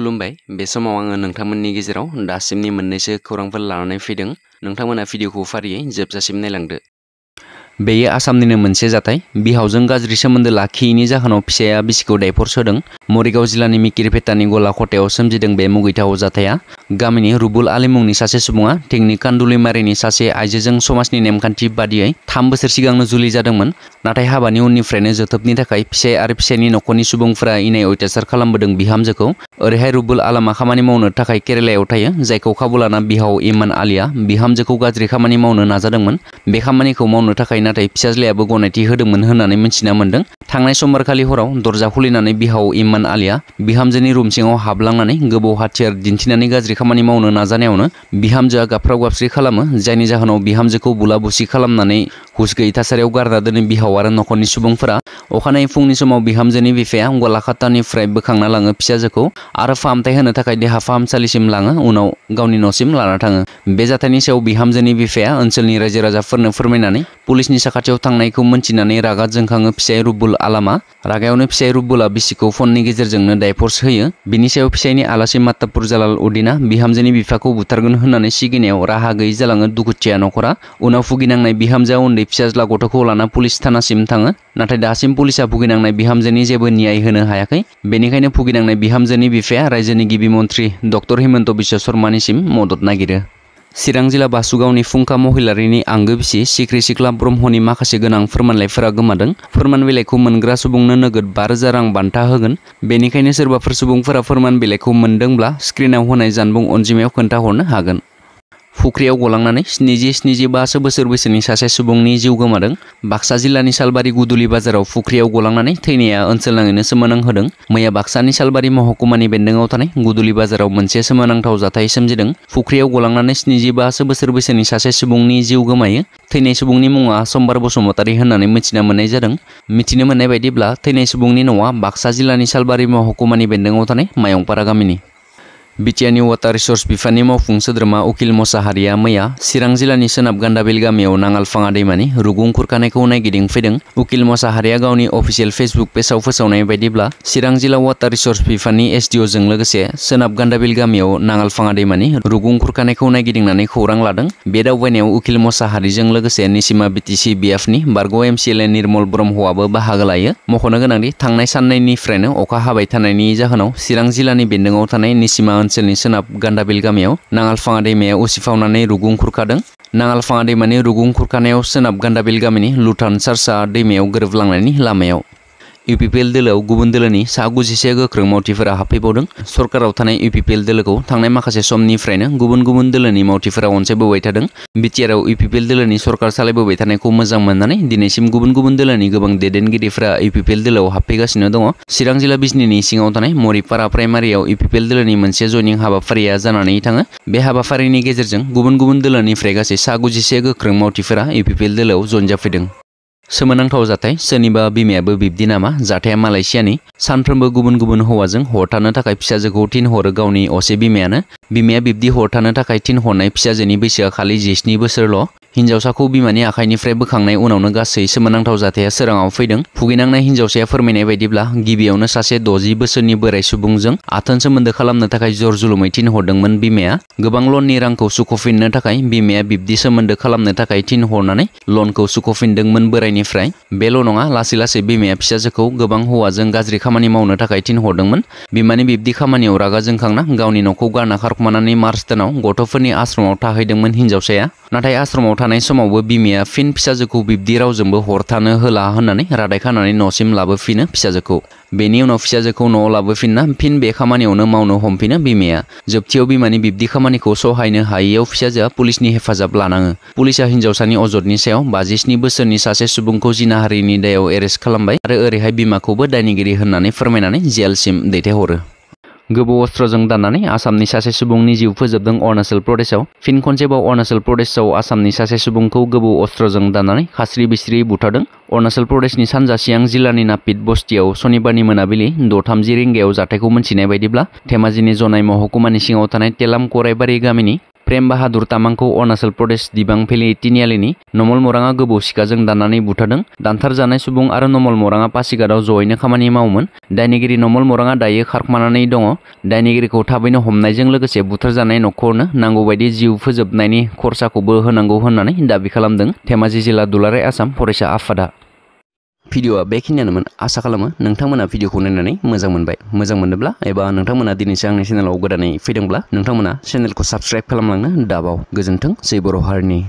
खुलुमबाय बे समाव आङो नोंथांमोननि गेजेराव दासिमनि मोननैसो खौरांफोर लानानै फैदों नोंथांमोना भिडिअखौ फारियै जोबजासिम नायलांदो बेयो आसामनिनो मोनसे जाथाय बिहावजों गाज्रि सोमोन्दो लाखियैनि जाहोनाव फिसाया बिसिखौ दायफर सोदों मरिगाव जिल्लानि मिकिरपेटानि गला खथायाव सोमजिदों बे मुगैथाव जाथाया गामिनि रुबुल आलि मुंनि सासे सुबुङा थेंनि कान्दुलिमारिनि सासे आइजोजों समाजनि नेमखान्थि बादियै थाम बोसोर सिगांनो जुलि जादोंमोन नाथाय हाबानि उननिफ्रायनो जोथोबनि थाखाय फिसाय आरो फिसायनि न'खरनि सुबुंफोरा इनाय अत्याचार खालामबोदों बिहामजोखौ ओरैहाय रुबुल आलामा खामानि मावनो थाखाय केरेलायाव थायो जायखौ खाबु लाना बिहाव इमान आलिया बिहामजोखौ गाज्रि खामानि मावनो नाजादोंमोन बे खामानिखौ मावनो थाखाय नाथाय फिसाज्लायाबो गनायथि होदोंमोन होननानै मिन्थिना मोन्दों थांनाय समबारखालि हराव दरजा खुलिनानै बिहाव इमान आलिया बिहामजोनि रुम सिङाव हाबलांनानै गोबौ हाथियार दिन्थिनानै गाज्रि खामानि मावनो नाजानायावनो बिहामजोआ गाबफ्राव गाबस्रि खालामो जायनि जाहोनाव बिहामजोखौ बुला बुसि खालामनानै हुस गैयि थासारियाव गारना दोनो बिहाव आरो न'खरनि सुबुंफोरा अखानायै फुंनि समाव बिहामजोनि बिफाया गलाकातानिफ्राय बोखांना लाङो फिसाजोखौ आरो फाहामथाय होनो थाखाय देहा फाहामसालिसिम लाङो उनाव गावनि न'सिम लाना थाङो बे जाथायनि सायाव बिहामजोनि बिफाया ओनसोलनि रायजो राजाफोरनो फोरमायनानै पुलिसनि sakatiyo tang na iku mencina ni raga jengkang e pisai rubul alama. Raga yone pisai rubul abisiko fon ni jengna jeng na dai por sehe. Bini sai pisai alasi mata pur udina. Biham jeni bifaku butar gun hunan e shigine o raha ge izalang e dukut cia nokora. Una fugi nang na biham jau nde pisai zla kota kola na pulis tana sim tang e. Na tei da sim pulis a fugi nang na biham jeni zebo niai hene hayake. Bini kai ne fugi biham jeni bifea rai jeni gibi montri. Doktor himen to bisa sormani modot na Sirangjila Basugauni Funka Mohilarini anggapsi Sikri Sikla Brumhoni makasih genang firman lefra gemadeng firman bileku mengera subungna negat barzarang banta hagen benikainya serba firsubung fira firman bileku mendeng bla skrinam honai zanbung onjimeo kentahona hagen. Fukriyaw golang nani, sniji sniji bahasa besar besar nisa saya subung niji uga madang. Baksa jila nisal guduli bazarau Fukriyaw golang nani, tini ya ini semenang hadang. Maya baksa nisal bari mahukumani bendeng autane, guduli bazarau mencia semenang tau zatai semjedeng. Fukriyaw golang nani, sniji bahasa besar besar nisa saya subung niji uga maya. Tini subung ni munga sombar bosom otari hanani mencina menai jadang. Mencina menai bai dibla, tini subung ni nawa baksa jila nisal mahokumani mahukumani bendeng autane, mayong paragamini. Bichiani water resource bifanimo fungsa drama ukil mosa haria maya sirang zila senap ganda belga meo nangal fangadai mani rugung kurkane kaunai giding fedeng ukil mosa haria gauni official facebook pesau fosaunai baidibla sirang zila water resource bifani SDO jeng legese, senap ganda belga meo nangal fangadai mani rugung kurkane kaunai gidingnani khorang ladang bedawbainaयाव bargo मसाहारिजों लोगोसे निसिमा बिटिसि बिएफनि बारग' एमसिएलए निर्मल ब्रह्मआबो बाहागो लायो मख'नो गोनांदि थांनाय साननैनिफ्रायनो अखा हाबाय थानायनि ni bendeng जिल्लानि बेन्दोङाव थानाय nisima ancel senap ganda bil gam yau nang al fang ade mea usi fauna nei rugung kur kadeng nang al fang ade rugung kur senap ganda bil gam ini lutan sarsa ade mea ugerif lang nei ni lam yau. UPPL पि गुबुन दल सा गुजिसे गोख्रों मावथिफोरा हाबफैबावदों सरकाराव थानाय इउ पि पि एल दोलोखौ थांनाय माखासे समनिफ्रायनो गुबुन गुबुन दोलोनि मावथिफोरा अनसायबोबाय थादों बिटिआरआव इउ पि सरकार गुबुन गुबुन दल गोबां दैदेनगिरिफोरा इउ पि पि एल दोलोआव चिरां जिल्ला बिजनिनि सिङाव थानाय मरिपारा प्राइमारियाव इउ पि पि एल दोलोनि मोनसे बे गुबुन गुबुन दल गासै सा गुजिसे गोख्रों मावथिफोरा इउ जयन Semenang tau zatai, seni ba bimi abe nama dinama, zatai ama lai gubun gubun hoa zeng, hoa tana takai pisa zeng ho tin hoa rega uni ose bimi ana, bib di hoa tana takai tin hoa pisa zeng ni bisi akha li jis ni beser lo, ni usa kubi mani akha ini frebe kang nai una unaga sei, semenang tau zatai asa ranga ufe deng, pugi nang nai hinja usa ya fermi nai vedi bla, gibi ya una sase dozi beser berai subung zeng, atan semenda kalam na takai zor zulu tin hoa deng men bimi ya, gebang lon ni rang kau sukofin na takai, bimi abe bib di semenda kalam na takai tin hoa nanai, lon kau sukofin deng men berai ब i न ि फ i b ा य बेल' न ङ a ल a स ै लासै ब ि म ा a ा फ ि स ा a ो ख ौ ग ो a ां ह ौ व ा ज n ं ग a ज ् i ि खामानि मावनो थाखाय थ ि न ह र द ों म a न ब ि म a न ि ब ि ब ् i ि ख ा a n न ि य ा g र ा ग n ज ों ख ां a ा a ा व न ि न'खौ गारना खारखुमानानै म ा t ् च ट न ा व गथ'फोरनि आश्रमाव थाहैदोंमोन ह ि न ् a ा व स ा य ा a ा थ ा य आश्रमाव थानाय समावबो बिमाया फिन फिसाजोखौ बिब्दि रावजोंबो हरथानो होला ह ो न न i radai kana n ा न ै न'सिम लाबोफिनो फिसाजोखौ बेनि उनाव फिसाजोखौ न'आव लाबोफिनना फिन बे खामानियावनो मावनो हमफिनो बिमाया जोबथियाव बिमानि बिब्दि खामानिखौ सहायनो हायैयाव फिसाजोआ पुलिसनि हेफाजाब लानाङो पुलिसा हिन्जावसानि अजदनि सायाव बाजिस्नि बोसोरनि सासे सुबुंखौ जिनाहारिनि दायाव एरेस्ट खालामबाय आरो ओरैहाय बिमाखौबो दायनिगिरि होननानै फोरमायनानै जेलसिम दैथायहरो गोबौ अस्त्र दानी आसामनि सासे सुबुंनि जिउ फोजोबदों अरुणाचल प्रदेशआव फिन खनसेबाव अरुणाचल प्रदेशआव आसामनि सासे सुबुंखौ गोबौ अस्त्र दाननानै खास्रि बिस्रि बुथारदों अरुणाचल प्रदेशनि सानजा सियां जिल्लानि नापित बस्तियाव सनिबारनि मोनाबिलि द'थामजि रिंगायाव जाथायखौ मोनथिनाय बायदिब्ला धेमाजिनि जनाय महकुमानि सिङाव थानाय तेलाम कराइबारि गामिनि प्रेम बाहादुर तामांखौ अरुणाचल प्रदेश दिबां भेलि तिनियालिनि नमल मराङा गोबौ सिखाजों दाननानै बुथारदों दानथारजानाय सुबुं आरो नमल मराङा पासिघाटआव जयैनो खामानि मावोमोन दायनिगिरि नमल मराङा दायो खारखोमानानै दङ दायनिगिरिखौ थाबैनो हमनायजों लोगोसे बुथारजानाय न'खरनो नांगौबायदि जिउ फोजोबनायनि खरसाखौबो होनांगौ होननानै दाबि खालामदों धेमाजि जिल्ला दुलाराय आसाम फरायसा आफादा video a bekin ya naman asa kalama nang tamana video kunen na nai mazang man bai mazang man dabla eba nang tamana dini siang nai sinal ogoda nai fidang bla nang tamana sinal ko subscribe kalam lang na dabao gazanteng sai boro harni